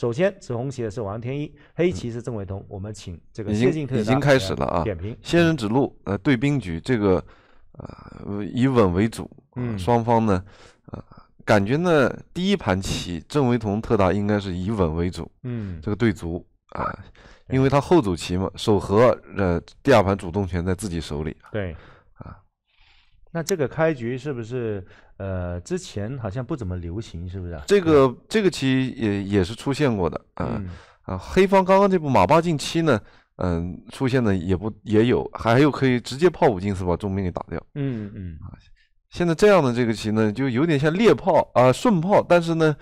首先，紫红棋的是王天一，黑棋是郑惟桐。我们请这个先进特啊，点评。仙人指路，呃，对兵局这个，呃，以稳为主。嗯，双方呢，啊，感觉呢，第一盘棋郑惟桐特大应该是以稳为主。嗯，这个对卒啊，因为他后走棋嘛，守和，呃，第二盘主动权在自己手里。对，啊，那这个开局是不是？呃，之前好像不怎么流行，是不是？这个这个棋也也是出现过的啊啊，黑方刚刚这步马八进七呢，嗯，出现的也不也有，还有可以直接炮五进四把中兵给打掉。嗯嗯啊，现在这样的这个棋呢，就有点像猎炮啊顺炮，但是呢，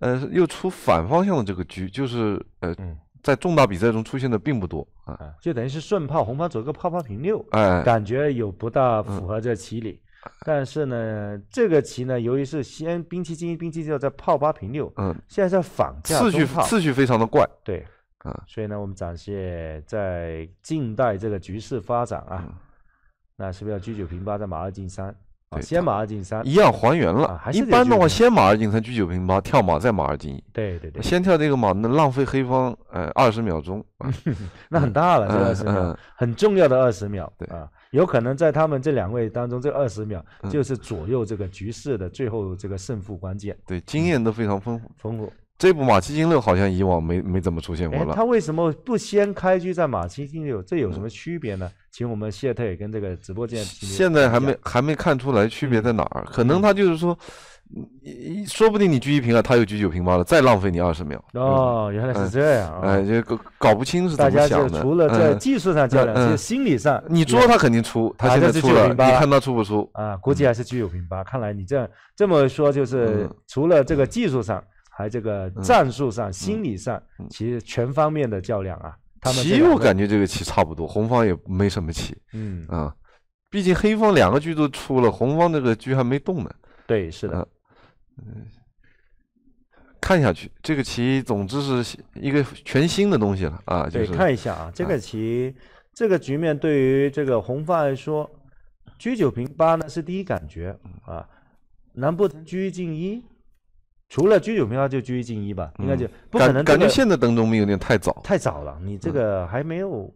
呃，又出反方向的这个车，就是呃，在重大比赛中出现的并不多啊，就等于是顺炮，红方走个炮八平六，哎，感觉有不大符合这棋理。但是呢，这个棋呢，由于是先兵七进一，兵七进二，再炮八平六，嗯，现在在反。次序次序非常的怪，对，啊，所以呢，我们展现在近代这个局势发展啊，那是不是要居九平八，再马二进三？先马二进三，一样还原了。一般的话，先马二进三，居九平八，跳马再马二进一。对对对，先跳这个马，那浪费黑方呃二十秒钟，那很大了，这二十秒，很重要的二十秒，啊。有可能在他们这两位当中，这二十秒就是左右这个局势的最后这个胜负关键。对，经验都非常丰富。丰富。这部马七星六好像以往没没怎么出现过了。他为什么不先开局在马七星六？这有什么区别呢？请我们谢特也跟这个直播间，现在还没还没看出来区别在哪儿？可能他就是说。你说不定你狙一平八，他又狙九平八了，再浪费你二十秒。哦，原来是这样。哎，就搞搞不清是怎么想的。大家就除了在技术上较量，其实心理上，你捉他肯定出，他现在出了，你看他出不出？啊，估计还是狙九平八。看来你这这么说，就是除了这个技术上，还这个战术上、心理上，其实全方面的较量啊。棋我感觉这个棋差不多，红方也没什么棋。嗯啊，毕竟黑方两个车都出了，红方这个车还没动呢。对，是的。嗯，看下去，这个棋总之是一个全新的东西了啊，就是。对，看一下啊，这个棋这个局面对于这个红方来说，居九平八呢是第一感觉啊，难不成居一进一？除了居九平八，就居一进一吧，应该就不可能。感觉现在登中有点太早，太早了，你这个还没有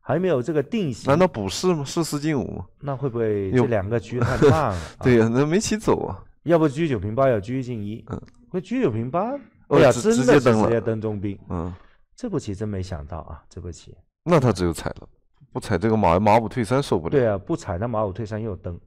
还没有这个定型。难道不是吗？是四进五吗？那会不会这两个车太慢了？对呀，那没棋走啊。要不居九平八要居一进一，嗯，那居九平八，哎呀，真的是直接登中兵，嗯，这步棋真没想到啊，这步棋，那他只有踩了，不踩这个马马五退三受不了，对啊，不踩那马五退三又登，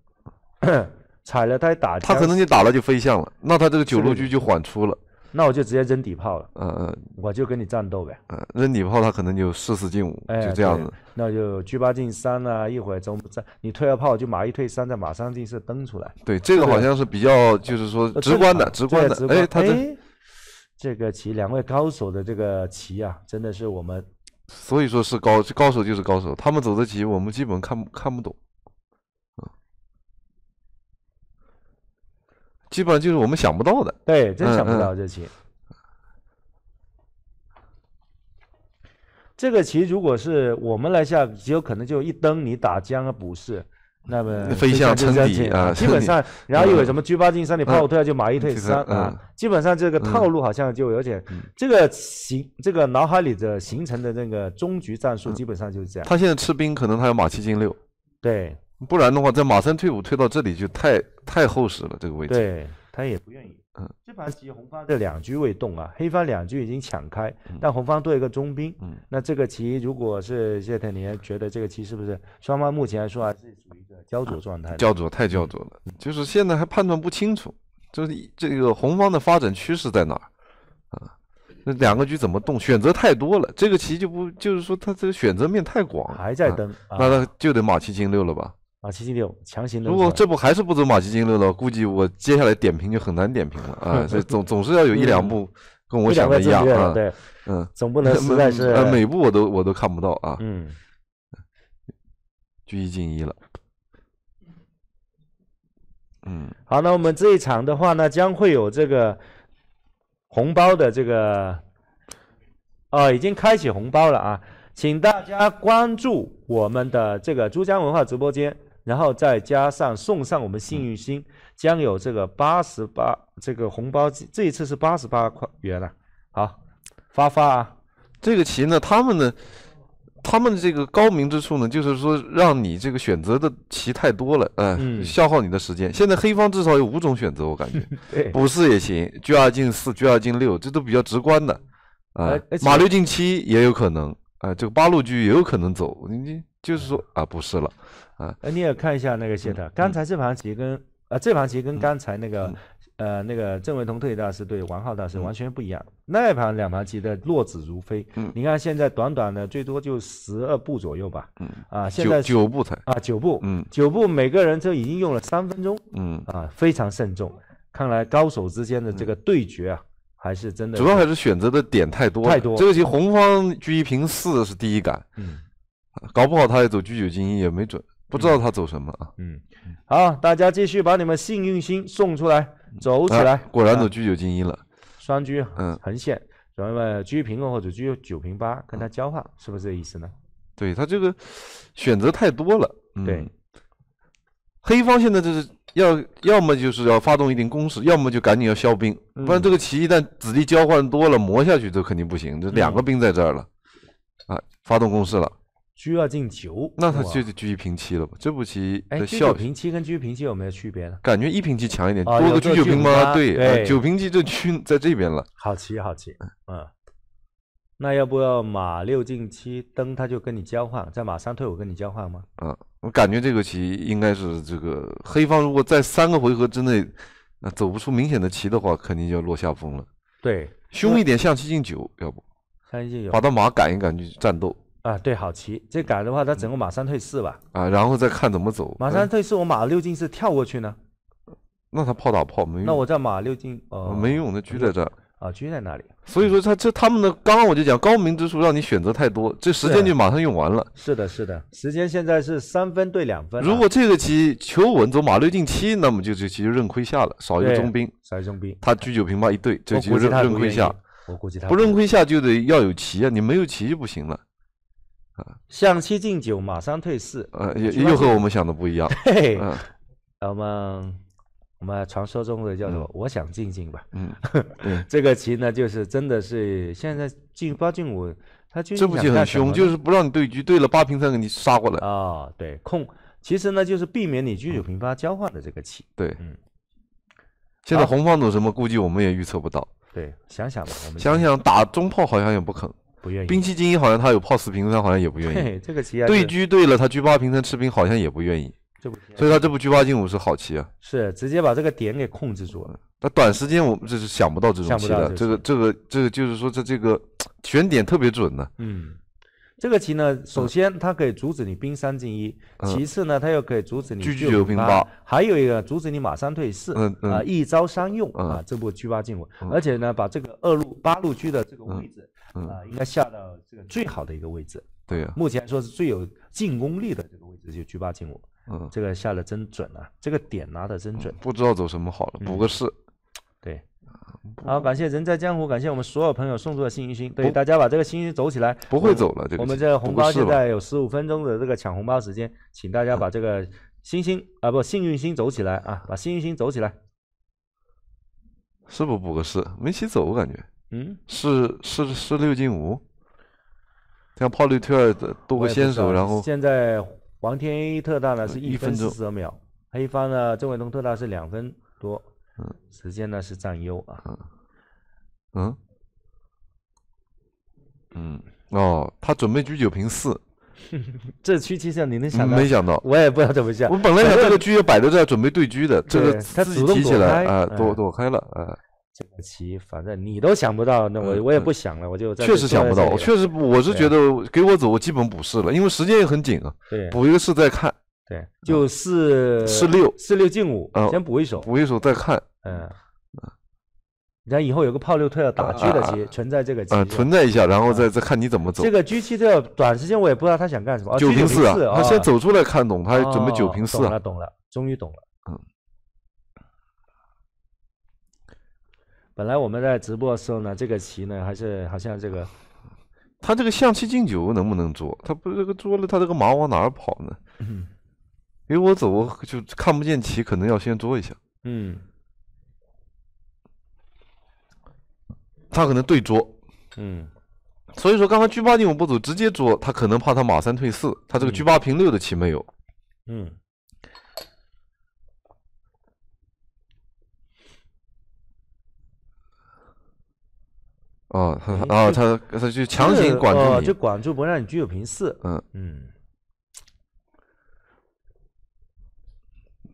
踩了他还打，他可能你打了就飞象了，那他这个九路车就缓出了。那我就直接扔底炮了。嗯嗯，我就跟你战斗呗。嗯，扔底炮他可能就四四进五，就这样子。那就居八进三啊，一会儿中你退了炮就马一退三，再马三进四登出来。对，这个好像是比较就是说直观的，直观的。哎，他的这个棋，两位高手的这个棋啊，真的是我们，所以说是高高手就是高手，他们走的棋我们基本看看不懂。基本上就是我们想不到的。对，真想不到这棋。这个棋，如果是我们来下，极有可能就一蹬你打将啊，补士，那么飞向城底啊，基本上。然后又有什么车八进三，你炮五退二就马一退三啊，基本上这个套路好像就，有点，这个形，这个脑海里的形成的那个终局战术基本上就是这样。他现在吃兵，可能他要马七进六。对。不然的话，在马三退五退到这里就太太厚实了，这个位置。对他也不愿意。嗯，这盘棋红方这两车未动啊，黑方两车已经抢开，但红方多一个中兵。嗯，那这个棋如果是谢天年觉得这个棋是不是双方目前来说还是处于一个焦灼状态？焦灼太焦灼了，就是现在还判断不清楚，就是这个红方的发展趋势在哪儿啊？那两个局怎么动？选择太多了，这个棋就不就是说他这个选择面太广。还在登，那他就得马七进六了吧？马七金六强行。如果这步还是不走马七金六的，估计我接下来点评就很难点评了啊！所以总总是要有一两部跟我想的一样啊，对，嗯，总不能实在是每部我都我都看不到啊。嗯，鞠一进一了。嗯，好，那我们这一场的话呢，将会有这个红包的这个，哦，已经开启红包了啊，请大家关注我们的这个珠江文化直播间。然后再加上送上我们幸运星，将有这个八十八这个红包，这一次是八十八块元了。好，发发。啊！这个棋呢，他们呢，他们这个高明之处呢，就是说让你这个选择的棋太多了，嗯，消耗你的时间。现在黑方至少有五种选择，我感觉。补 四也行，居二进四，居二进六，这都比较直观的。啊，马六进七也有可能，啊，这个八路车也有可能走，你。就是说啊，不是了，啊，你也看一下那个谢特，刚才这盘棋跟啊这盘棋跟刚才那个呃那个郑惟桐对大师对王浩大师完全不一样，那盘两盘棋的落子如飞，嗯，你看现在短短的最多就十二步左右吧，嗯，啊，现在九步才啊九步，嗯，九步，每个人就已经用了三分钟，嗯，啊，非常慎重，看来高手之间的这个对决啊，还是真的，主要还是选择的点太多，太多，这个棋红方居一平四是第一感，嗯。搞不好他也走居九精一，也没准，不知道他走什么啊。嗯，好，大家继续把你们幸运星送出来，走起来。果然走居九精一了，双居嗯，横线，要么居平六或者居九平八跟他交换，是不是这意思呢？对他这个选择太多了。对，黑方现在就是要要么就是要发动一定攻势，要么就赶紧要消兵，不然这个棋一旦子力交换多了磨下去，这肯定不行。这两个兵在这儿了，啊，发动攻势了。居二进九，那他就得居一平七了吧？这步棋，的效个平七跟居一平七有没有区别呢？感觉一平七强一点，多个居九平八，对，九平七就去在这边了。好棋，好棋，嗯，那要不要马六进七，灯他就跟你交换，再马三退五跟你交换吗？嗯，我感觉这个棋应该是这个黑方如果在三个回合之内那走不出明显的棋的话，肯定就落下风了。对，凶一点，象七进九，要不，象七进九，把他马赶一赶去战斗。啊，对，好棋。这改的话，他整个马三退四吧？啊，然后再看怎么走。马三退四，我马六进四跳过去呢。那他炮打炮没用。那我这马六进，呃，没用，那车在这。啊，车在那里？所以说他这他们的刚刚我就讲高明之处，让你选择太多，这时间就马上用完了。是的，是的，时间现在是三分对两分。如果这个棋求稳，走马六进七，那么就这棋就认亏下了，少一个中兵，少一中兵。他车九平八一对，这棋就认亏下。我估计他不认亏下就得要有棋啊，你没有棋就不行了。向七进九，马上退四，呃，又又和我们想的不一样。对，嗯，我们我们传说中的叫什么？我想静静吧。嗯，这个棋呢，就是真的是现在进八进五，他就这步棋很凶，就是不让你对局，对了八平三给你杀过来啊。对，控，其实呢就是避免你居九平八交换的这个棋。对，嗯，现在红方走什么，估计我们也预测不到。对，想想吧，我们想想打中炮好像也不肯。不愿意，兵七进一，好像他有炮四平三，好像也不愿意。这个棋对车对了，他车八平三吃兵，好像也不愿意。这所以他这步车八进五是好棋啊。是，直接把这个点给控制住了。那短时间我们这是想不到这种棋的，这个这个这个就是说这这个选 点特别准呢。嗯，这个棋呢，首先它可以阻止你兵三进一，其次呢，它又可以阻止你车九平八，还有一个阻止你马三退四。嗯嗯。啊，一招三用啊，这步车八进五，而且呢，把这个二路八路车的这个位置。啊，应该下到这个最好的一个位置。对呀，目前说是最有进攻力的这个位置就车八进五。嗯，这个下的真准啊，这个点拿的真准。不知道走什么好了，补个士。对，好，感谢人在江湖，感谢我们所有朋友送出的幸运星，对大家把这个幸运走起来。不会走了，这我们这红包现在有十五分钟的这个抢红包时间，请大家把这个星星啊，不幸运星走起来啊，把幸运星走起来。是不补个士？没起走，我感觉。嗯，是是是六进五，像泡利特的多个先手，然后现在黄天一特大呢是一分四十秒，黑方呢郑伟东特大是两分多，嗯，时间呢是占优啊，嗯，嗯，哦，他准备居九平四，这区其实你能想到？没想到，我也不知道怎么想。我本来想这个车要摆在这儿准备对车的，这个他自己提起来啊，躲躲开了啊。这个棋，反正你都想不到，那我我也不想了，我就确实想不到。我确实，我是觉得给我走，我基本不士了，因为时间也很紧啊。对，补一个士再看。对，就四四六，四六进五，先补一手，补一手再看。嗯，你看以后有个炮六退要打车的棋，存在这个棋。嗯，存在一下，然后再再看你怎么走。这个 G 七的短时间我也不知道他想干什么。九平四啊，他先走出来看懂他准备九平四。懂了，懂了，终于懂了。本来我们在直播的时候呢，这个棋呢还是好像这个。他这个象棋进九能不能捉？他不这个捉了，他这个马往哪儿跑呢？因为我走就看不见棋，可能要先捉一下。嗯。他可能对捉。嗯。所以说，刚刚车八进五不走，直接捉，他可能怕他马三退四，他这个车八平六的棋没有。嗯。哦，他他他就强行管住你，就管住不让你居九平四。嗯嗯，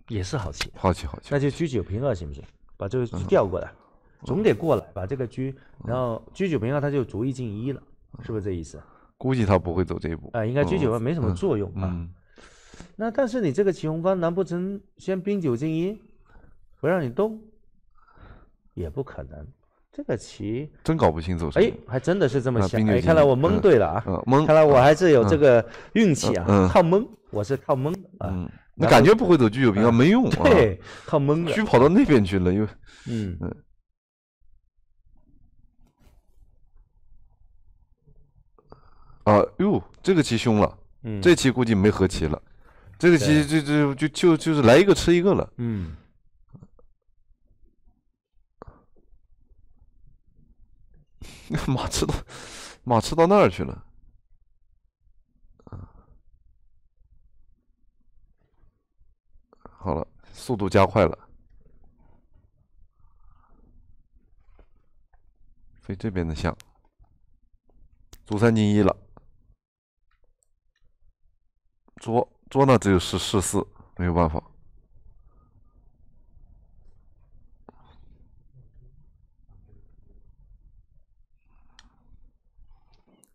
也是好棋，好棋好棋。那就居九平二行不行？把这个调过来，总得过来把这个居，然后居九平二他就卒一进一了，是不是这意思？估计他不会走这一步。哎，应该居九万没什么作用啊。那但是你这个棋红方，难不成先兵九进一，不让你动？也不可能。这个棋真搞不清楚，哎，还真的是这么想，哎，看来我蒙对了啊，看来我还是有这个运气啊，靠蒙，我是靠蒙，嗯，那感觉不会走居九平啊，没用啊，对，靠蒙啊，跑到那边去了，又，嗯嗯，啊哟，这个棋凶了，嗯，这棋估计没和棋了，这个棋就就就就就是来一个吃一个了，嗯。马吃到，马吃到那儿去了。啊，好了，速度加快了，飞这边的象，卒三进一了，卒卒呢只有十四四，没有办法。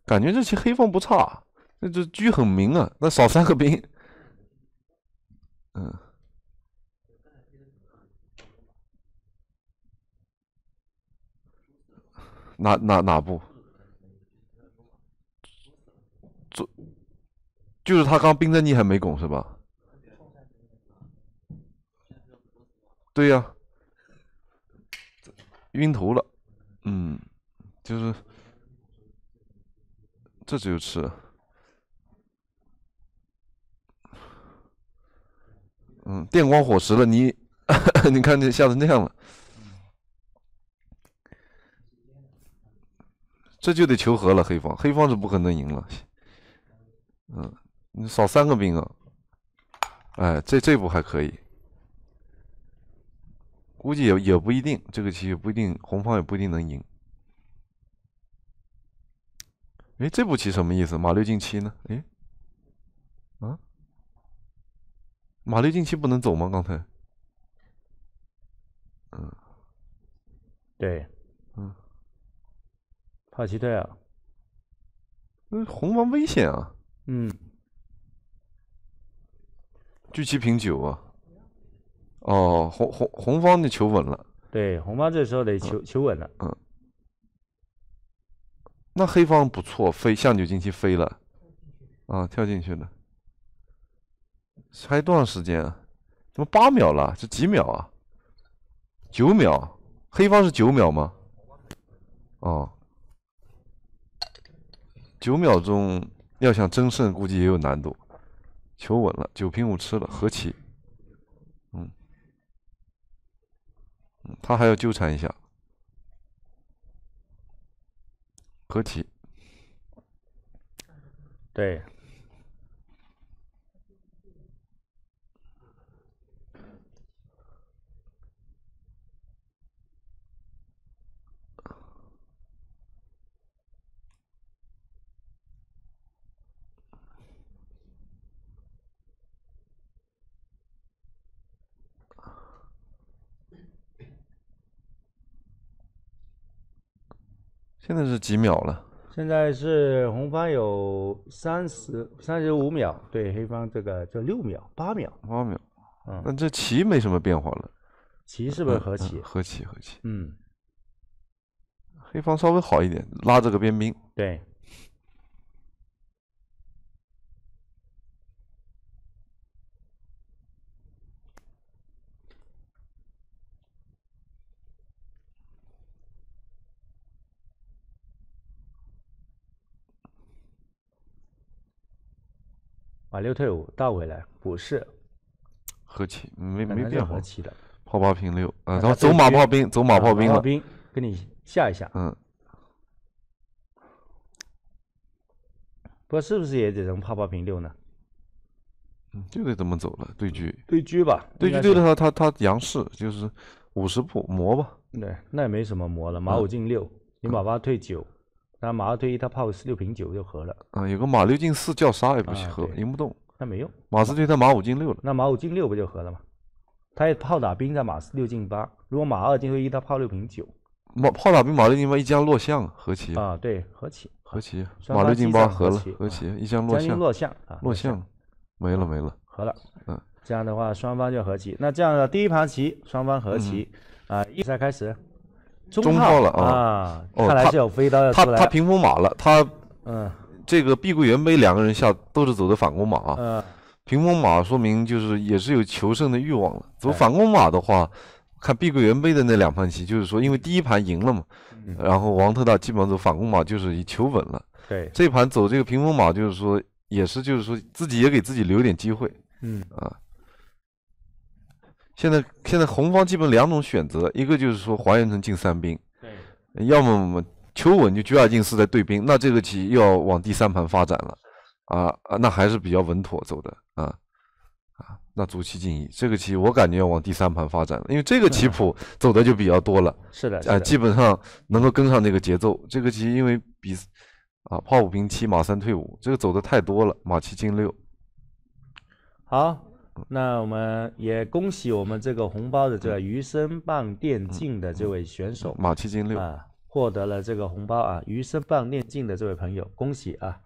感觉这棋黑方不差，那这车很明啊，那少三个兵，嗯，哪哪哪步，左，就是他刚兵在你还没拱是吧？对呀，晕头了，嗯，就是。这只有吃，嗯，电光火石了，你，你看你吓成那样了，这就得求和了，黑方，黑方是不可能赢了，嗯，你少三个兵啊，哎，这这步还可以，估计也也不一定，这个棋也不一定，红方也不一定能赢。哎，这步棋什么意思？马六进七呢？哎，啊，马六进七不能走吗？刚才，嗯，对，嗯，帕奇对啊，那红方危险啊，嗯，聚七平九啊，哦，红红红方得求稳了，对，红方这时候得求求稳了，嗯。那黑方不错，飞象九进七飞了，啊，跳进去了。还多长时间啊？怎么八秒了？是几秒啊？九秒？黑方是九秒吗？哦，九秒钟要想争胜，估计也有难度。求稳了，九平五吃了和棋。嗯，他还要纠缠一下。合体对现在是几秒了？现在是红方有三十三十五秒，对黑方这个就六秒、八秒、八秒。嗯，那这棋没什么变化了。棋是不是和棋？和棋，和棋。嗯，黑方稍微好一点，拉这个边兵。对。马六退五倒回来，不是和棋，没没变和棋的。炮八平六，啊，咱们走马炮兵，走马炮兵了。炮兵，跟你下一下。嗯。不是不是也得扔炮八平六呢？嗯，就得怎么走了，对车，对车吧，对车对的话，他他杨氏就是五十步磨吧？对，那也没什么磨了，马五进六，你马八退九。那马二退一，他炮四六平九就和了。啊，有个马六进四叫杀也不行，和赢不动。那没用。马四退他马五进六了。那马五进六不就和了吗？他也炮打兵在马四六进八，如果马二进退一，他炮六平九。马炮打兵马六进八一将落象和棋。啊，对，和棋，和棋。马六进八和了，和棋，一将落象。落象啊，落象，没了没了，和了，嗯。这样的话双方就和棋。那这样的第一盘棋双方和棋，啊，一赛开始。中炮了啊！哦，他他他平风马了，他嗯，这个碧桂园杯两个人下都是走的反攻马啊。嗯，平风马说明就是也是有求胜的欲望了。走反攻马的话，看碧桂园杯的那两盘棋，就是说因为第一盘赢了嘛，然后王特大基本上走反攻马就是以求稳了。对，这盘走这个平风马就是说也是就是说自己也给自己留点机会。嗯，啊。现在现在红方基本两种选择，一个就是说还原成进三兵，对，要么们求稳就车二进四在对兵，那这个棋又要往第三盘发展了，啊啊，那还是比较稳妥走的啊啊，那卒七进一这个棋我感觉要往第三盘发展，了，因为这个棋谱走的就比较多了，是的，啊，基本上能够跟上这个节奏，这个棋因为比啊炮五平七马三退五这个走的太多了，马七进六，好。那我们也恭喜我们这个红包的这个余生棒电竞”的这位选手马七进六啊，获得了这个红包啊！“余生棒电竞”的这位朋友，恭喜啊！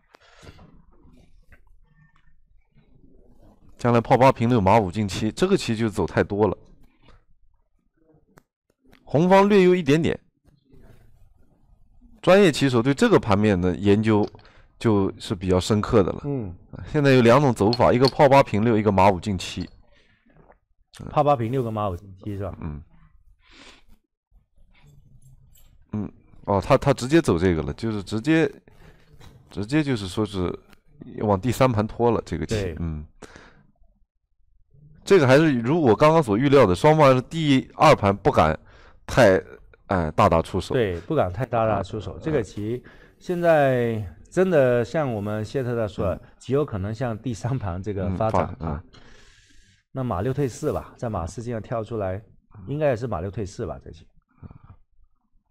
将来泡八平六马五进七，这个棋就走太多了，红方略优一点点。专业棋手对这个盘面的研究。就是比较深刻的了。嗯，现在有两种走法，一个炮八平六，一个马五进七。炮八平六跟马五进七是吧？嗯，嗯，哦，他他直接走这个了，就是直接直接就是说是往第三盘拖了这个棋。嗯，这个还是如我刚刚所预料的，双方是第二盘不敢太哎大打出手。对，不敢太大打出手。这个棋现在。真的像我们谢特在说，极有可能像第三盘这个发展啊。那马六退四吧，在马四这样跳出来，应该也是马六退四吧？这些。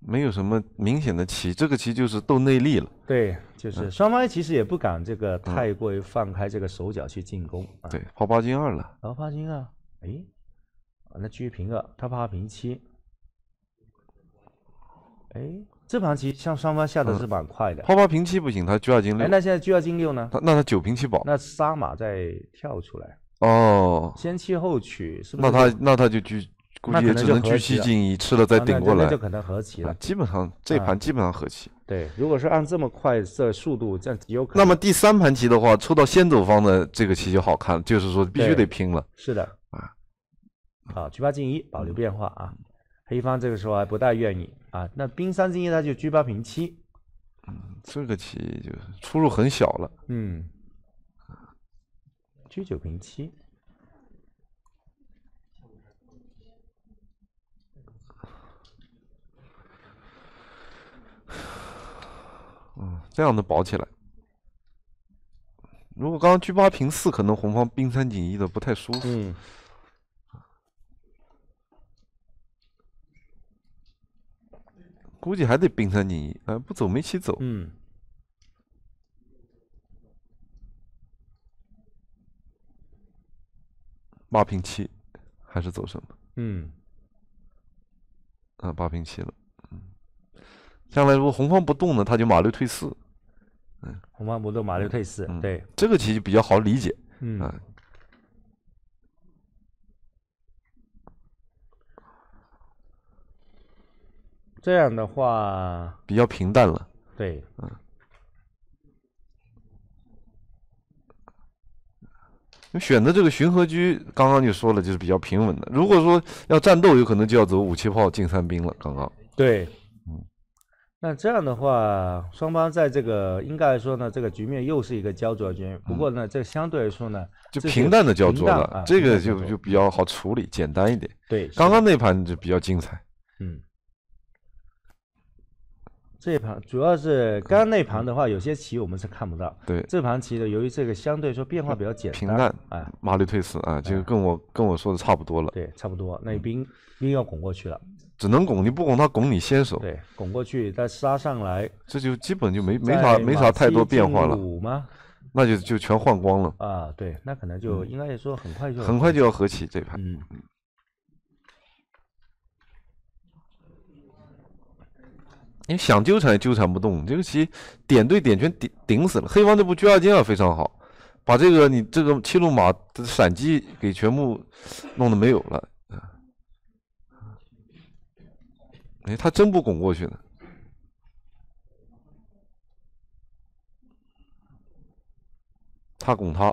没有什么明显的棋，这个棋就是斗内力了。对，就是双方其实也不敢这个太过于放开这个手脚去进攻。对，炮八进二了。后八进啊？哎，那车平二，他炮平七。哎。这盘棋，像双方下的是蛮快的。炮八平七不行，他车二进六。哎，那现在车二进六呢？那那他九平七保。那杀马再跳出来。哦，先弃后取是不？那他那他就居，估计也只能居七进一，吃了再顶过来。那就可能和棋了。基本上这盘基本上和棋。对，如果是按这么快的速度，这样极有可能。那么第三盘棋的话，抽到先走方的这个棋就好看了，就是说必须得拼了。是的啊，好，居八进一，保留变化啊。黑方这个时候还不大愿意啊，那兵三进一他就车八平七，嗯，这个棋就出入很小了。嗯，车九平七，嗯，这样的保起来。如果刚刚车八平四，可能红方兵三进一的不太舒服。估计还得兵车进一，啊，不走没棋走。嗯。八平七，还是走什么？嗯。啊，八平七了。嗯。将来如果红方不动呢，他就马六退四。嗯。红方不动，马六退四。嗯。对。这个棋就比较好理解。嗯。啊。这样的话比较平淡了。对，嗯。选择这个巡河居，刚刚就说了，就是比较平稳的。如果说要战斗，有可能就要走五七炮进三兵了。刚刚对，嗯。那这样的话，双方在这个应该来说呢，这个局面又是一个焦灼局面。不过呢，这相对来说呢，就平淡的焦灼了，这个就就比较好处理，简单一点。对，刚刚那盘就比较精彩。嗯。这一盘主要是刚那盘的话，有些棋我们是看不到。对，这盘棋的由于这个相对说变化比较简单，平淡啊，马吕退四啊，就跟我跟我说的差不多了。对，差不多，那兵兵要拱过去了，只能拱，你不拱他拱你先手。对，拱过去，再杀上来，这就基本就没没法没啥太多变化了。五吗？那就就全换光了。啊，对，那可能就应该说很快就很快就要和棋这一盘。你想纠缠也纠缠不动，这个棋点对点全顶顶死了。黑方这步居二进二非常好，把这个你这个七路马的闪击给全部弄得没有了啊！哎，他真不拱过去呢，他拱他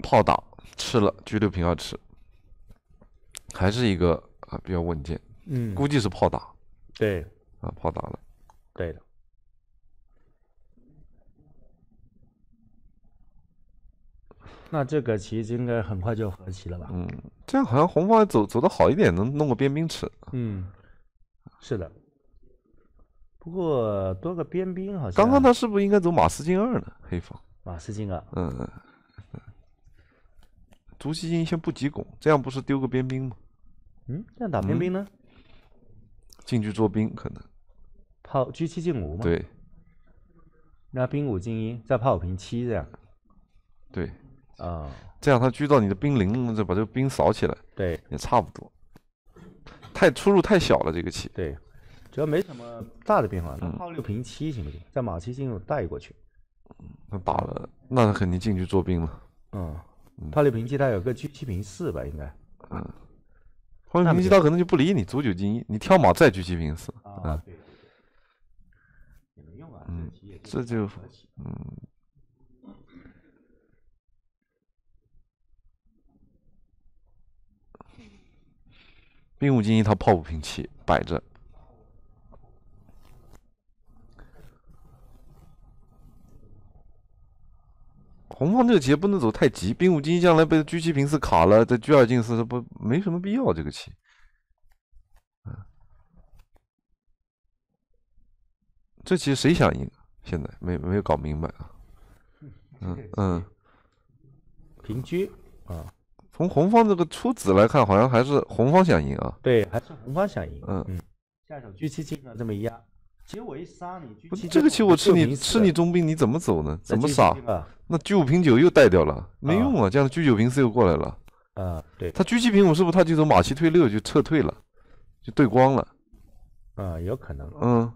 炮打吃了，车六平二吃。还是一个啊，比较稳健。嗯。估计是炮打。对。啊，炮打了。对的。那这个棋应该很快就和棋了吧？嗯。这样好像红方走走的好一点，能弄个边兵吃。嗯。是的。不过多个边兵好像。刚刚他是不是应该走马四进二呢？黑方。马四进二。嗯。嗯。卒七进先不急拱，这样不是丢个边兵吗？嗯，那打门兵呢？进去做兵可能。炮狙七进五嘛。对。那兵五进一，再炮平七这样。对。啊。这样他狙到你的兵零，再把这个兵扫起来。对。也差不多。太出入太小了，这个棋。对。主要没什么大的变化。那炮六平七行不行？再马七进五带过去。那打了，那他肯定进去做兵了。嗯。炮六平七，他有个狙七平四吧，应该。嗯。黄奕明棋刀可能就不理你，卒九进一，你跳马再狙七兵死。啊啊。嗯，这就嗯，兵五进一，他炮五平七，摆着。红方这个棋不能走太急，兵五进一将来被车七平四卡了，这车二进四这不没什么必要。这个棋，这棋谁想赢？现在没没有搞明白啊。嗯嗯，平车啊。从红方这个出子来看，好像还是红方想赢啊。对，还是红方想赢。嗯嗯，下一手车七进二这么一压。其实我一杀你，这个棋我吃你吃你中兵，你怎么走呢？怎么杀？那车五平九又带掉了，没用啊！这样车九平四又过来了。啊，对。他车七平五是不是他就走马七退六就撤退了，就对光了？啊，有可能。嗯。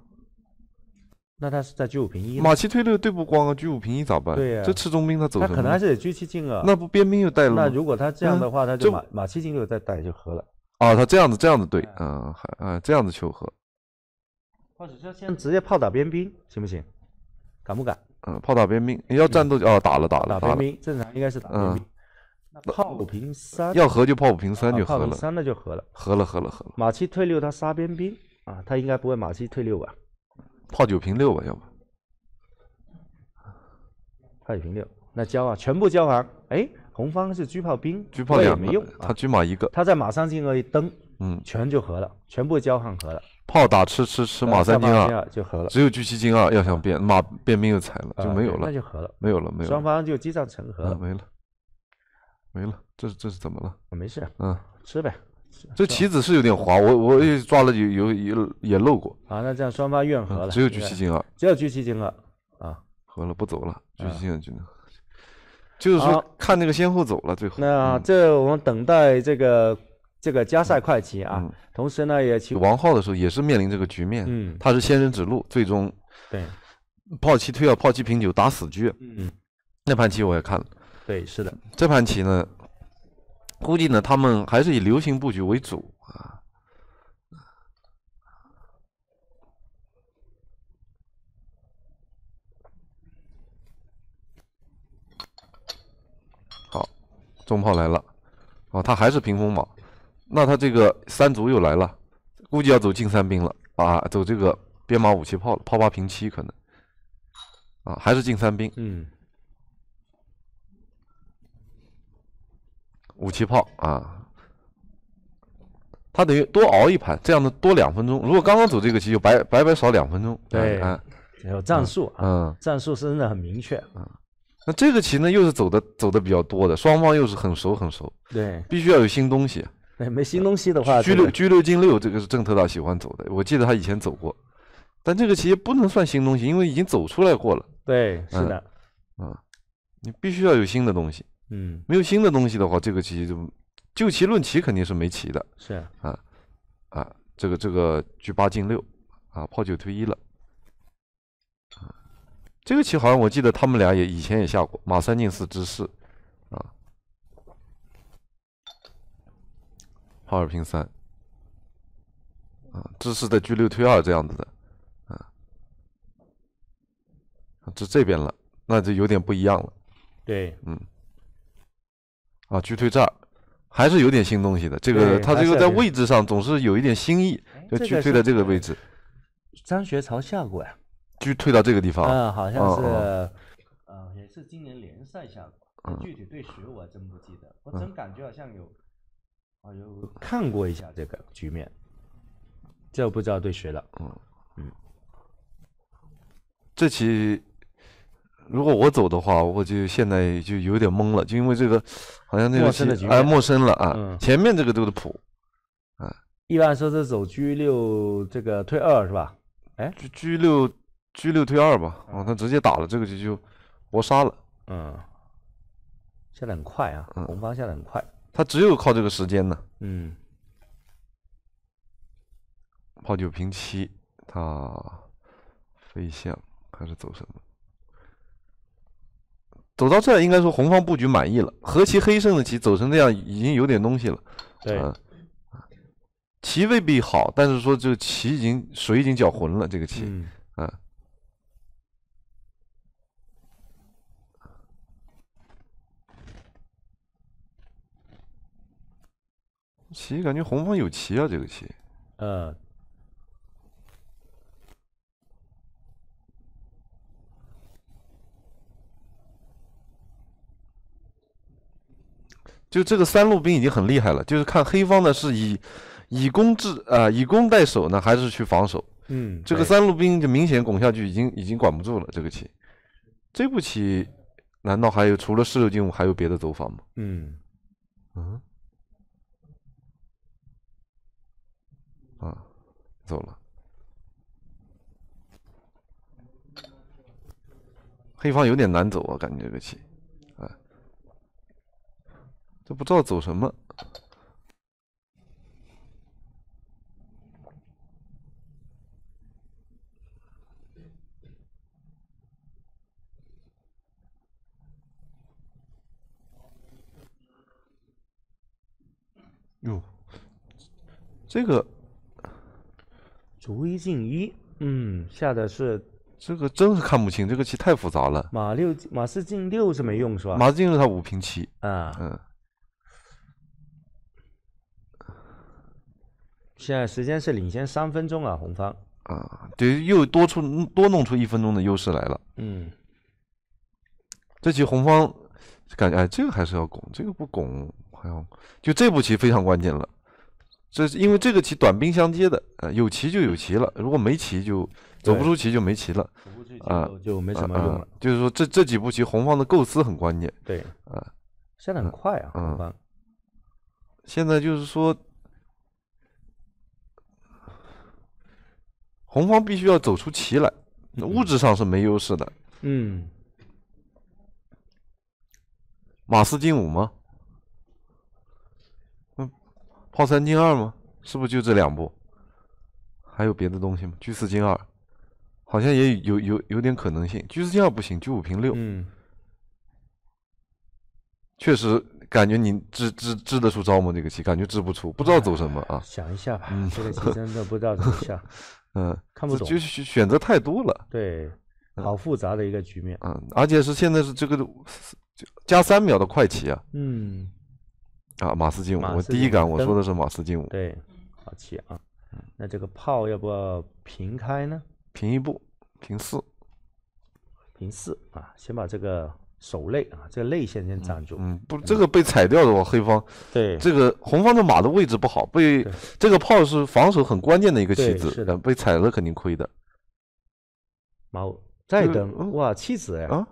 那他是在车五平一。马七退六对不光啊，车五平一咋办？对呀，这吃中兵他走什么？他可能还是得七进那不边兵又带了。那如果他这样的话，他就马马七进六再带就和了。啊，他这样子这样子对，啊，还啊这样子求和。或者说先直接炮打边兵，行不行？敢不敢？嗯，炮打边兵，你要战斗就哦打了打了打了。边兵，正常应该是打边兵。炮五平三。要和就炮五平三就和了。炮五平三，那就和了。和了和了和了。马七退六，他杀边兵啊，他应该不会马七退六吧？炮九平六吧，要不？炮九平六，那交啊，全部交完。哎，红方是车炮兵，车炮也没用，他车马一个。他在马三进二一蹬。嗯，全就和了，全部交换和了。炮打吃吃吃马三进二就和了，只有狙七进二要想变马变兵又踩了就没有了，那就和了，没有了没有。双方就积战成和没了没了，这是这是怎么了？没事，嗯，吃呗。这棋子是有点滑，我我也抓了有有也也漏过。好，那这样双方愿和了，只有狙七进二，只有狙七进二啊，和了不走了，狙七进二就能。就是说看那个先后走了最后。那这我们等待这个。这个加赛快棋啊，同时呢也去王浩的时候也是面临这个局面。嗯，他是先人指路，最终对炮七退二，炮七平九，打死局。嗯，那盘棋我也看了。对，是的，这盘棋呢，估计呢他们还是以流行布局为主啊。好，中炮来了，哦，他还是屏风马。那他这个三卒又来了，估计要走进三兵了啊，走这个编码武器炮了，炮八平七可能啊，还是进三兵。嗯，武器炮啊，他等于多熬一盘，这样的多两分钟。如果刚刚走这个棋，就白白白少两分钟。对，有战术啊，战术真的很明确啊。那这个棋呢，又是走的走的比较多的，双方又是很熟很熟。对，必须要有新东西。没新东西的话，居六居六进六，这个是郑特大喜欢走的。我记得他以前走过，但这个棋不能算新东西，因为已经走出来过了。对，是的。啊，你必须要有新的东西。嗯，没有新的东西的话，这个棋就就棋论棋肯定是没棋的。是啊，啊，这个这个居八进六，啊炮九退一了。啊，这个棋好像我记得他们俩也以前也下过，马三进四之势。哈尔滨三，啊，这是在 g 六推二这样子的，啊，这这边了，那就有点不一样了。对，嗯，啊，居推这儿还是有点新东西的。这个他这个在位置上总是有一点新意，就居推在这个位置。张学朝下过呀。居推到这个地方。嗯，好像是，呃，也是今年联赛下过，具体对谁我还真不记得，我么感觉好像有。有看过一下这个局面，就不知道对谁了。嗯嗯，这棋如果我走的话，我就现在就有点懵了，就因为这个好像那个哎陌生了啊。前面这个都是谱，啊，一般说是走 g 六这个退二是吧？哎，g 六 g 六退二吧？哦，他直接打了这个就就搏杀了。嗯，下的很快啊，红方下的很快。他只有靠这个时间呢。嗯，炮九平七，他飞象还是走什么？走到这，应该说红方布局满意了。和棋黑胜的棋走成这样，已经有点东西了。对，棋未必好，但是说这棋已经水已经搅浑了，这个棋。棋感觉红方有棋啊，这个棋。嗯。就这个三路兵已经很厉害了，就是看黑方的是以以攻制啊，以攻代守呢，还是去防守？嗯。这个三路兵就明显拱下去，已经已经管不住了。这个棋，这步棋难道还有除了四六进五还有别的走法吗？嗯。嗯。啊，走了。黑方有点难走啊，感觉这个棋，哎，都不知道走什么。哟，这个。卒一进一，嗯，下的是这个，真是看不清，这个棋太复杂了。马六马四进六是没用是吧？马四进六他五平七啊。嗯。现在时间是领先三分钟啊，红方啊，对，又多出多弄出一分钟的优势来了。嗯。这局红方感觉哎，这个还是要拱，这个不拱好像就这步棋非常关键了。这是因为这个棋短兵相接的，呃，有棋就有棋了，如果没棋就走不出棋就没棋了，啊，就没什么用了。就是说这这几步棋，红方的构思很关键。对，啊，现在很快啊，红方。现在就是说，红方必须要走出棋来，物质上是没优势的。嗯，马四进五吗？炮三进二吗？是不是就这两步？还有别的东西吗？居四进二，好像也有有有点可能性。居四进二不行，居五平六。嗯，确实感觉您支支支得出招吗？这个棋感觉支不出，不知道走什么啊。想一下吧，这个棋真的不知道怎么下。嗯，看不懂，就是选择太多了。对，好复杂的一个局面。嗯，而且是现在是这个加三秒的快棋啊。嗯。啊，马四进五，我第一感我说的是马四进五。对，好棋啊。那这个炮要不要平开呢？平一步，平四，平四啊。先把这个守肋啊，这个肋先先占住。嗯，不，这个被踩掉的话，黑方。对。这个红方的马的位置不好，被这个炮是防守很关键的一个棋子，是的被踩了肯定亏的。马五再嗯、哇，弃子呀！啊？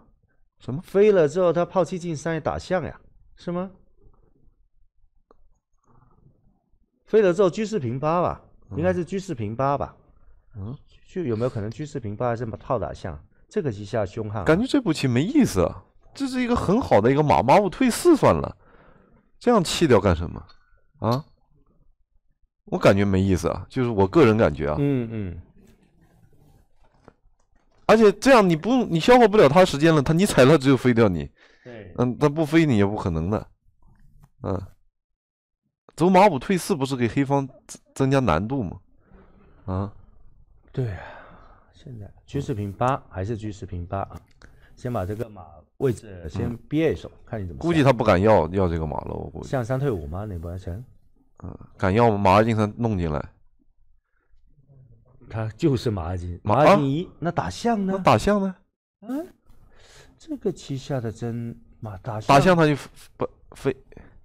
什么？飞了之后，他炮七进三也打象呀，是吗？飞了之后，居士平八吧，应该是居士平八吧。嗯，就有没有可能居士平八还是套打象？这个棋下凶悍。感觉这步棋没意思，啊，这是一个很好的一个马，马五退四算了，这样弃掉干什么？啊，我感觉没意思啊，就是我个人感觉啊。嗯嗯。而且这样你不你消耗不了他时间了，他你踩了只有飞掉你。对。嗯，他不飞你也不可能的。嗯。走马五退四不是给黑方增加难度吗？啊，对啊，现在居士平八还是居士平八啊？先把这个马位置先憋一手，看你怎么。估计他不敢要要这个马了，我估计。象三退五吗？能不能成？嗯，敢要马二进三弄进来。他就是马二进马二进一，那打象呢？那打象呢？嗯，这个棋下的真马打象。打象他就不飞。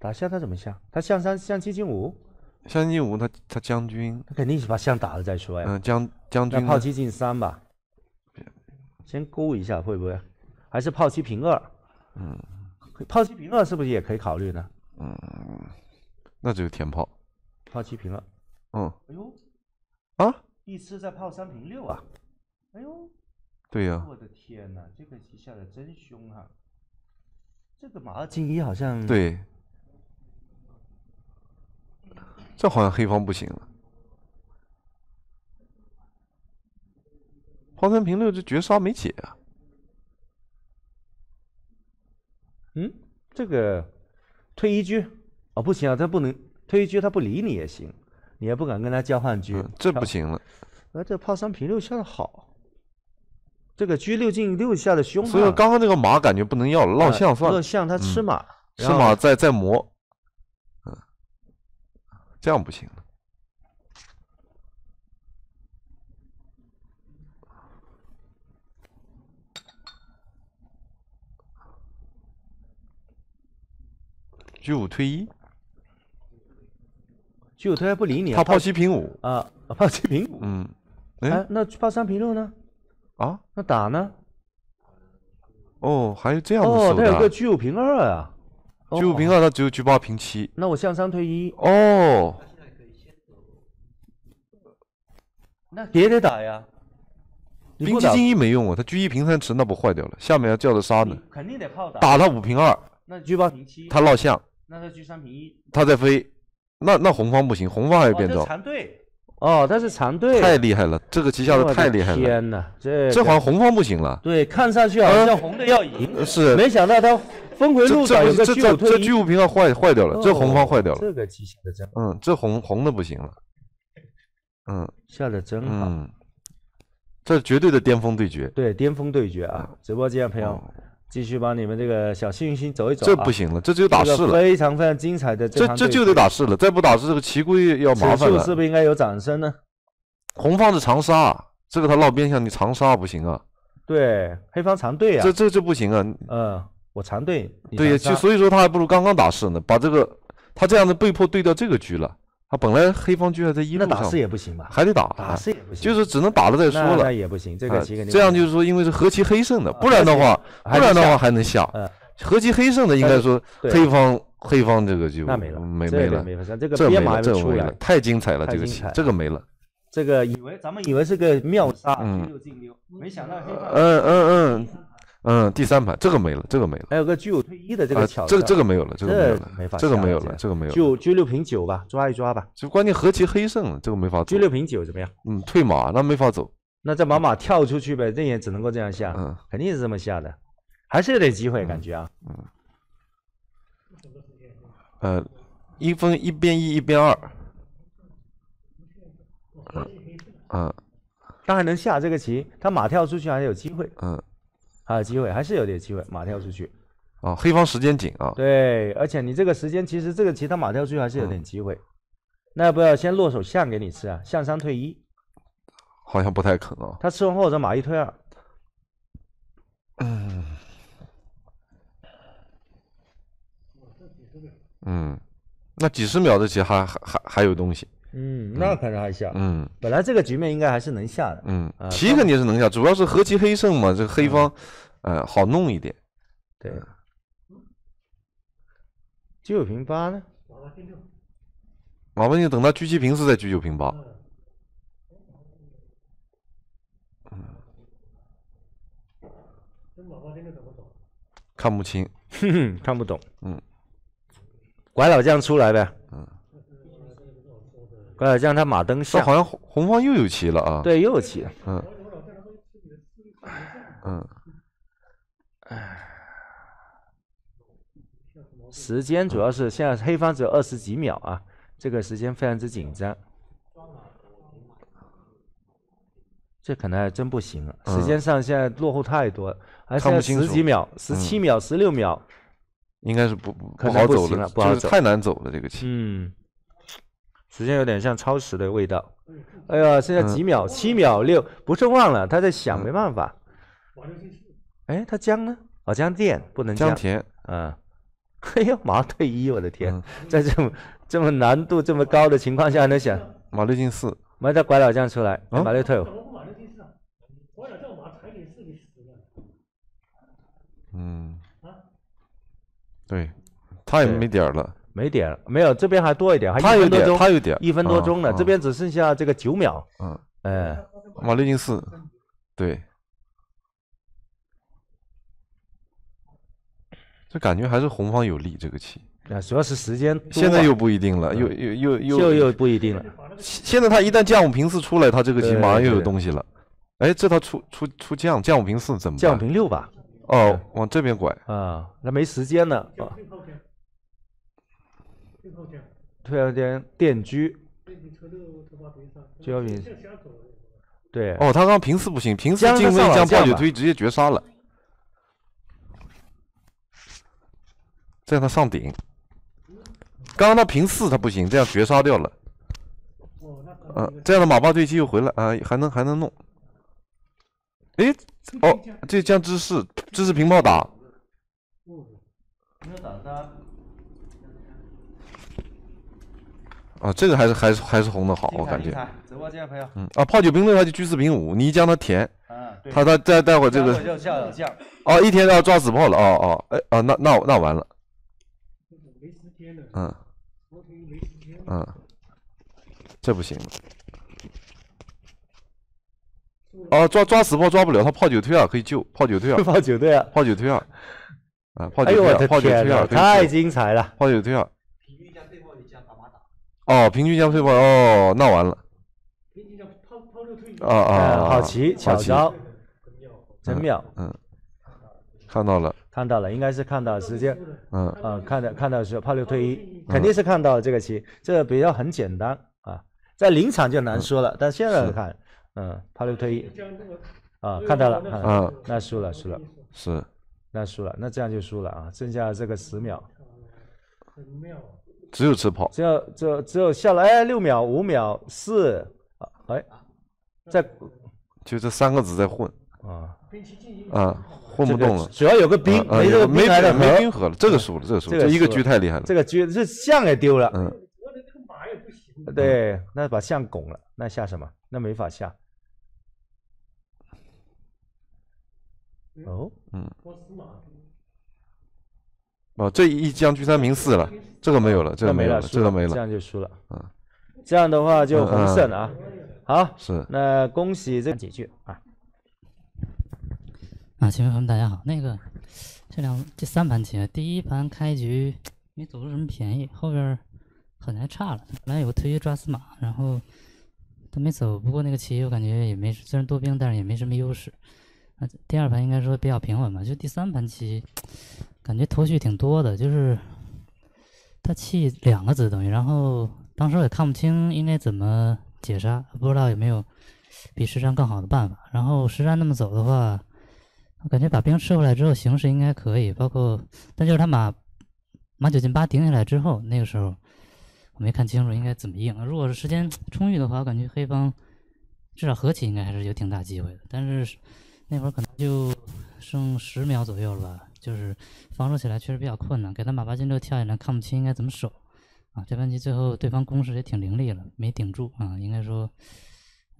打象他怎么下？他象三象七进五，象七进五他他将军，他肯定是把象打了再说呀。嗯，将将军。炮七进三吧，先勾一下会不会？还是炮七平二？嗯，炮七平二是不是也可以考虑呢？嗯，那只有填炮，炮七平二，嗯。哎呦，啊，一吃在炮三平六啊！哎呦，对呀。我的天哪，这个棋下的真凶哈！这个马二进一好像对。这好像黑方不行了，炮三平六这绝杀没解啊。嗯，这个退一车啊不行啊，他不能退一车，他不理你也行，你也不敢跟他交换车，这不行了。那这炮三平六下的好，这个车六进六下的凶。所以刚刚那个马感觉不能要了，落象算了。落象他吃马，吃马再再磨。这样不行。九退一，九退还不理你。他炮七平五啊，炮七平五。嗯，哎，那炮三平六呢？啊？那打呢？哦，还是这样的手啊。哦，他有个九平二啊。居五平二，他只有居八平七。那我象三退一。哦。那也得打呀。兵七进一没用啊，他车一平三吃，那不坏掉了。下面要叫他杀呢。肯定得炮打。打他五平二。那车八平七。他落象。那他车三平一。他在飞，那那红方不行，红方还有变招。长队。哦，他是长队。太厉害了，这个棋下的太厉害了。天哪！这这像红方不行了。对，看上去好像红的要赢。是。没想到他。封回路上有个巨五这巨物平要坏坏掉了，这红方坏掉了。这个机下的真……嗯，这红红的不行了，嗯，下的真好，这绝对的巅峰对决，对巅峰对决啊！直播间朋友，继续帮你们这个小幸运星走一走。这不行了，这只有打势了。非常非常精彩的，这这就得打势了，再不打势这个棋故意要麻烦了。是不是应该有掌声呢？红方是长沙，这个他绕边下，你长沙不行啊。对，黑方长队啊。这这这不行啊，嗯。我长对对呀，就所以说他还不如刚刚打势呢。把这个，他这样子被迫对掉这个局了。他本来黑方居然在一路上，那打也不行吧？还得打，打也不行，就是只能打了再说了。那也不行，这个棋这样就是说，因为是和棋黑胜的，不然的话，不然的话还能下。和棋黑胜的应该说黑方黑方这个就那没了，没没了，没了，这这没了，太精彩了这个棋，这个没了。这个以为咱们以为是个妙杀，嗯，没想到嗯嗯嗯。嗯，第三排这个没了，这个没了。还有个具有退一的这个巧，这个这个没有了，这个没有了，没法这个没有了，这个没有。就就六平九吧，抓一抓吧。就关键和棋黑胜，了，这个没法。就六平九怎么样？嗯，退马那没法走。那这把马跳出去呗，这也只能够这样下。嗯，肯定是这么下的，还是有点机会感觉啊。嗯。什呃，一分一边一一边二。嗯嗯，他还能下这个棋，他马跳出去还有机会。嗯。还有机会，还是有点机会，马跳出去，啊，黑方时间紧啊，对，而且你这个时间，其实这个棋他马跳出去还是有点机会，那要不要先落手象给你吃啊？象三退一，好像不太可能。他吃完后，这马一退二，嗯，嗯，那几十秒的棋还还还还有东西。嗯，那可能还下。嗯，本来这个局面应该还是能下的。嗯，棋肯定是能下，主要是和棋黑胜嘛。这个黑方，呃，好弄一点。对。九平八呢？马八进六。马八进等到车七平四再车九平八。嗯。看不清，哼哼，看不懂。嗯。拐老将出来呗。不要让他马灯下。好像红方又有棋了啊。对，又有棋。嗯。嗯。唉。时间主要是现在黑方只有二十几秒啊，这个时间非常之紧张。这可能还真不行了，时间上现在落后太多了，还剩十几秒，十七秒，十六秒。应该是不不好走了，好走，太难走了这个棋。嗯。时间有点像超时的味道，哎呀，剩下几秒，七秒六，不是忘了，他在想，没办法。哎，他将呢？哦，像电不能将甜啊。哎呀，马上退一，我的天，在这么这么难度这么高的情况下，还能想。马六进四。没得拐老将出来。马六退五。嗯。啊。对，他也没点儿了。没点，没有，这边还多一点，还多。一有点，他有点，一分多钟呢，这边只剩下这个九秒。嗯，哎，马六进四，对。这感觉还是红方有利这个棋。啊，主要是时间。现在又不一定了，又又又又又又不一定了。现在他一旦将五平四出来，他这个棋马上又有东西了。哎，这他出出出将将五平四怎么？将五平六吧。哦，往这边拐。啊，那没时间了啊。突然间电狙，就要远。对，哦，他刚刚平四不行，平四进了一枪暴雪推，直接绝杀了。这样他上顶，刚刚他平四他不行，这样绝杀掉了。嗯，这样的马八对七又回来啊，还能还能弄。哎，哦，这将芝士，芝士平炮打。啊，这个还是还是还是红的好，我感觉。直播间朋友，嗯啊，泡酒兵的话就居四兵五，你将他填。啊，他他再待会这个。叫哦，一天要抓死炮了，哦哦，哎，哦那那那完了。嗯。嗯，这不行了。哦，抓抓死炮抓不了，他泡酒推二可以救。泡酒推 二，泡酒推二，泡酒推啊。啊，泡酒推二，泡酒推二，太精彩了。泡酒推二。哦，平均将退步哦，闹完了。哦哦，好棋巧招，真妙！嗯，看到了，看到了，应该是看到时间，嗯嗯，看到看到是炮六退一，肯定是看到这个棋，这比较很简单啊，在临场就难说了，但现在看，嗯，炮六退一，啊，看到了，嗯，那输了输了，是，那输了，那这样就输了啊，剩下这个十秒。很妙。只有吃炮，只有只有只有下了哎，六秒五秒四哎，在就这三个子在混啊，啊混不动了，主要有个兵，没这个没的没兵合了，这个输了这个输了，这一个车太厉害了，这个车这象也丢了，嗯，对，那把象拱了，那下什么？那没法下。哦，嗯，哦，这一将军三明四了。这个没有了，这个没了，这个没了，这样就输了。嗯，这样的话就红胜了啊。好，是那恭喜这几句啊。啊，亲们朋友们大家好，那个这两这三盘棋，第一盘开局没走出什么便宜，后边很难差了。本来有个推车抓司马，然后他没走，不过那个棋我感觉也没，虽然多兵，但是也没什么优势。啊，第二盘应该说比较平稳吧，就第三盘棋感觉头绪挺多的，就是。他弃两个子等于，然后当时也看不清应该怎么解杀，不知道有没有比实山更好的办法。然后实山那么走的话，我感觉把兵撤回来之后形势应该可以，包括但就是他马马九进八顶起来之后，那个时候我没看清楚应该怎么应。如果是时间充裕的话，我感觉黑方至少和棋应该还是有挺大机会的。但是那会儿可能就剩十秒左右了吧。就是防守起来确实比较困难，给他马八进六跳下来，看不清应该怎么守啊。这盘棋最后对方攻势也挺凌厉了，没顶住啊。应该说，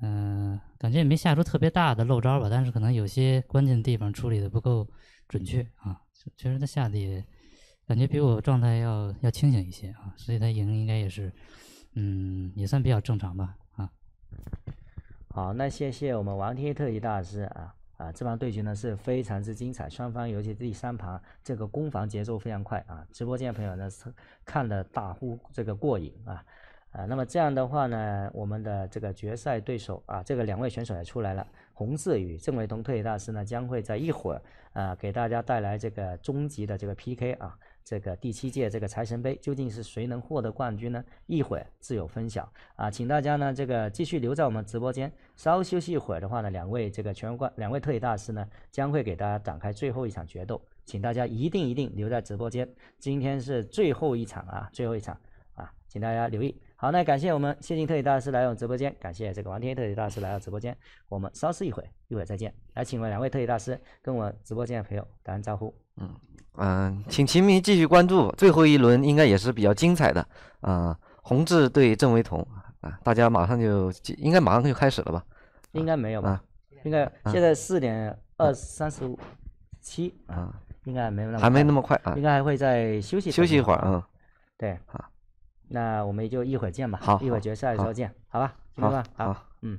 嗯，感觉也没下出特别大的漏招吧，但是可能有些关键的地方处理的不够准确啊。确实他下的也感觉比我状态要要清醒一些啊，所以他赢应该也是，嗯，也算比较正常吧啊。好，那谢谢我们王天特级大师啊。啊，这盘对局呢是非常之精彩，双方尤其第三盘这个攻防节奏非常快啊！直播间的朋友呢是看的大呼这个过瘾啊！啊，那么这样的话呢，我们的这个决赛对手啊，这个两位选手也出来了，红色与郑伟东特级大师呢将会在一会儿啊给大家带来这个终极的这个 PK 啊。这个第七届这个财神杯究竟是谁能获得冠军呢？一会儿自有分享啊，请大家呢这个继续留在我们直播间，稍休息一会儿的话呢，两位这个全国两位特级大师呢将会给大家展开最后一场决斗，请大家一定一定留在直播间，今天是最后一场啊，最后一场啊，请大家留意。好，那感谢我们谢晋特级大师来到直播间，感谢这个王天一特级大师来到直播间，我们稍事一会儿，一会儿再见。来，请问两位特级大师跟我直播间的朋友打声招呼，嗯。嗯，请秦明继续关注，最后一轮应该也是比较精彩的。啊，洪志对郑维彤啊，大家马上就应该马上就开始了吧？应该没有吧？应该现在四点二三十五七啊，应该没有那快。还没那么快啊，应该还会再休息休息一会儿啊。对，好，那我们就一会儿见吧。好，一会儿决赛的时候见，好吧？行吧？好，嗯。